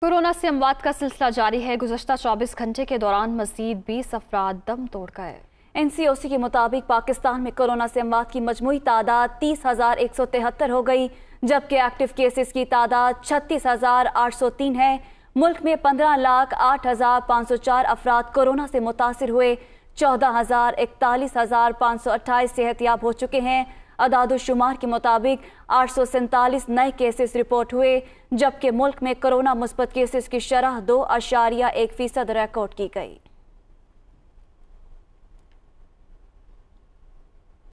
corona से अमवात का सिलसिला जारी है गुजशत 24 घंटे के दौरान मजीद बीस अफराद दम तोड़ गए एन सी ओ सी के मुताबिक पाकिस्तान में कोरोना से अमवात की मजमू तादाद तीस हज़ार एक सौ तिहत्तर हो गई जबकि एक्टिव केसेस की तादाद छत्तीस हज़ार आठ सौ तीन है मुल्क में पंद्रह लाख आठ हज़ार पाँच सौ चार अफराद कोरोना से मुतासर हुए चौदह हज़ार इकतालीस हज़ार पाँच सौ अट्ठाईस सेहतियाब हो चुके हैं अदादोशुमार के मुताबिक आठ नए केसेस रिपोर्ट हुए जबकि मुल्क में कोरोना मुस्बत केसेस की शरह दो अशारिया एक फीसद रिकॉर्ड की गई